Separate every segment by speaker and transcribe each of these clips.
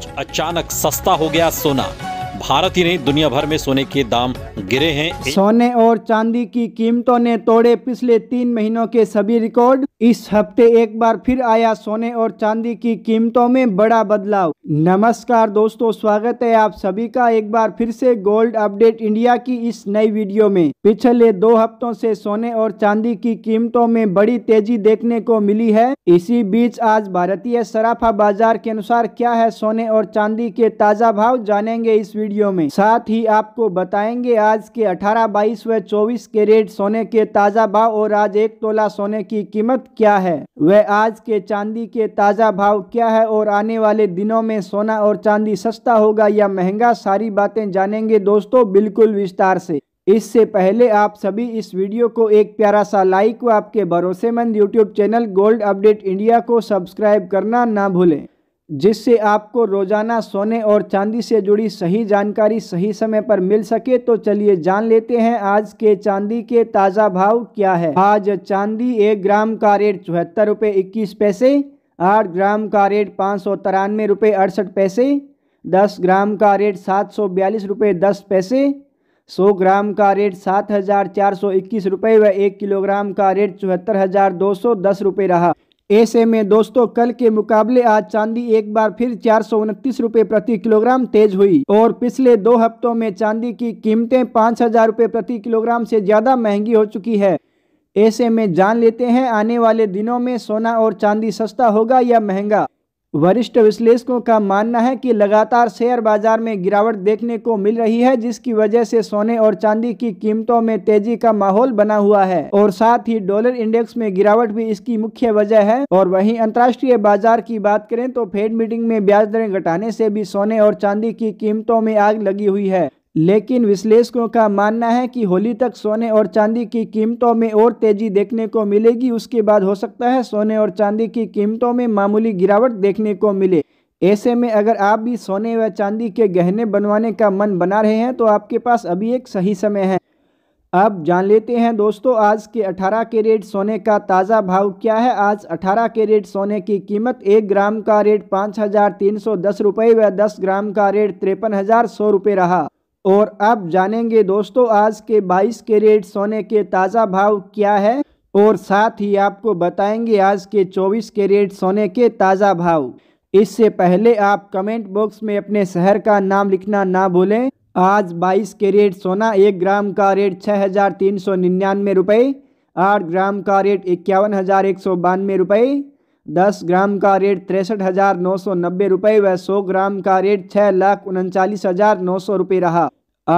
Speaker 1: आज अचानक सस्ता हो गया सोना भारत ही नहीं दुनिया भर में सोने के दाम गिरे हैं सोने और चांदी की कीमतों ने तोड़े पिछले तीन महीनों के सभी रिकॉर्ड इस हफ्ते एक बार फिर आया सोने और चांदी की कीमतों में बड़ा बदलाव नमस्कार दोस्तों स्वागत है आप सभी का एक बार फिर से गोल्ड अपडेट इंडिया की इस नई वीडियो में पिछले दो हफ्तों से सोने और चांदी की कीमतों में बड़ी तेजी देखने को मिली है इसी बीच आज भारतीय सराफा बाजार के अनुसार क्या है सोने और चांदी के ताजा भाव जानेंगे इस वीडियो वीडियो में साथ ही आपको बताएंगे आज के 18, 22 व 24 रेट सोने के ताज़ा भाव और आज एक तोला सोने की कीमत क्या है वह आज के चांदी के ताज़ा भाव क्या है और आने वाले दिनों में सोना और चांदी सस्ता होगा या महंगा सारी बातें जानेंगे दोस्तों बिल्कुल विस्तार से इससे पहले आप सभी इस वीडियो को एक प्यारा सा लाइक व आपके भरोसेमंद YouTube channel Gold Update India को सब्सक्राइब करना ना भूलें जिससे आपको रोज़ाना सोने और चांदी से जुड़ी सही जानकारी सही समय पर मिल सके तो चलिए जान लेते हैं आज के चांदी के ताज़ा भाव क्या है आज चांदी एक ग्राम का रेट चौहत्तर रुपये इक्कीस पैसे आठ ग्राम का रेट पाँच सौ तिरानवे रुपये अड़सठ पैसे दस ग्राम का रेट सात सौ बयालीस रुपये दस पैसे सौ ग्राम का रेट सात हज़ार चार सौ इक्कीस रुपये व एक किलोग्राम का रेट चौहत्तर हज़ार दो सौ दस रुपये रहा ऐसे में दोस्तों कल के मुकाबले आज चांदी एक बार फिर चार सौ उनतीस प्रति किलोग्राम तेज हुई और पिछले दो हफ्तों में चांदी की कीमतें पाँच हजार प्रति किलोग्राम से ज्यादा महंगी हो चुकी है ऐसे में जान लेते हैं आने वाले दिनों में सोना और चांदी सस्ता होगा या महंगा वरिष्ठ विश्लेषकों का मानना है कि लगातार शेयर बाजार में गिरावट देखने को मिल रही है जिसकी वजह से सोने और चांदी की कीमतों में तेजी का माहौल बना हुआ है और साथ ही डॉलर इंडेक्स में गिरावट भी इसकी मुख्य वजह है और वहीं अंतर्राष्ट्रीय बाजार की बात करें तो फेड मीटिंग में ब्याज दरें घटाने से भी सोने और चांदी की कीमतों में आग लगी हुई है लेकिन विश्लेषकों का मानना है कि होली तक सोने और चांदी की कीमतों में और तेज़ी देखने को मिलेगी उसके बाद हो सकता है सोने और चांदी की कीमतों में मामूली गिरावट देखने को मिले ऐसे में अगर आप भी सोने व चांदी के गहने बनवाने का मन बना रहे हैं तो आपके पास अभी एक सही समय है अब जान लेते हैं दोस्तों आज के 18 कैरेट सोने का ताज़ा भाव क्या है आज 18 कैरेट सोने की कीमत एक ग्राम का रेट पाँच हज़ार तीन सौ दस रुपये व दस ग्राम का रेट तिरपन हज़ार सौ रुपये रहा और अब जानेंगे दोस्तों आज के 22 कैरेट सोने के ताज़ा भाव क्या है और साथ ही आपको बताएंगे आज के 24 कैरेट सोने के ताज़ा भाव इससे पहले आप कमेंट बॉक्स में अपने शहर का नाम लिखना ना भूलें आज 22 कैरेट सोना एक ग्राम का रेट छः हज़ार तीन सौ निन्यानवे रुपये आठ ग्राम का रेट इक्यावन हज़ार एक सौ बानवे रुपये दस ग्राम का रेट तिरसठ हज़ार नौ सौ नब्बे रुपये व सौ ग्राम का रेट छः लाख उनचालीस हज़ार नौ सौ रुपये रहा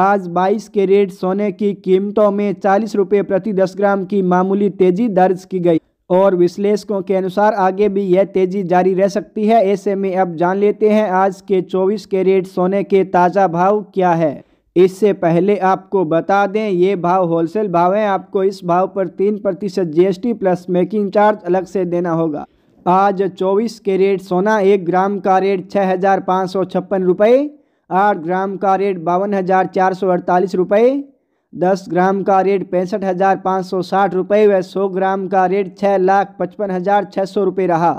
Speaker 1: आज बाईस के रेट सोने की कीमतों में चालीस रुपये प्रति दस ग्राम की मामूली तेजी दर्ज की गई और विश्लेषकों के अनुसार आगे भी यह तेजी जारी रह सकती है ऐसे में अब जान लेते हैं आज के चौबीस के रेट सोने के ताज़ा भाव क्या है इससे पहले आपको बता दें ये भाव होलसेल भाव है आपको इस भाव पर तीन प्रतिशत जीएसटी प्लस मेकिंग चार्ज अलग से देना होगा आज 24 कैरेट सोना एक ग्राम का रेट छः हज़ार पाँच सौ छप्पन रुपये आठ ग्राम का रेट बावन हज़ार चार सौ अड़तालीस रुपये दस ग्राम का रेट पैंसठ हज़ार पाँच सौ साठ रुपये व सौ ग्राम का रेट छः लाख पचपन हज़ार छः सौ रुपये रहा